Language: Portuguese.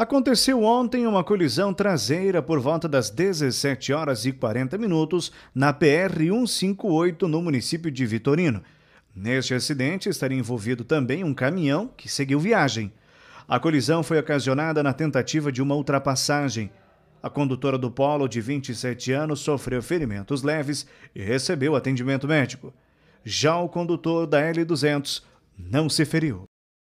Aconteceu ontem uma colisão traseira por volta das 17 horas e 40 minutos na PR 158 no município de Vitorino. Neste acidente estaria envolvido também um caminhão que seguiu viagem. A colisão foi ocasionada na tentativa de uma ultrapassagem. A condutora do Polo, de 27 anos, sofreu ferimentos leves e recebeu atendimento médico. Já o condutor da L200 não se feriu.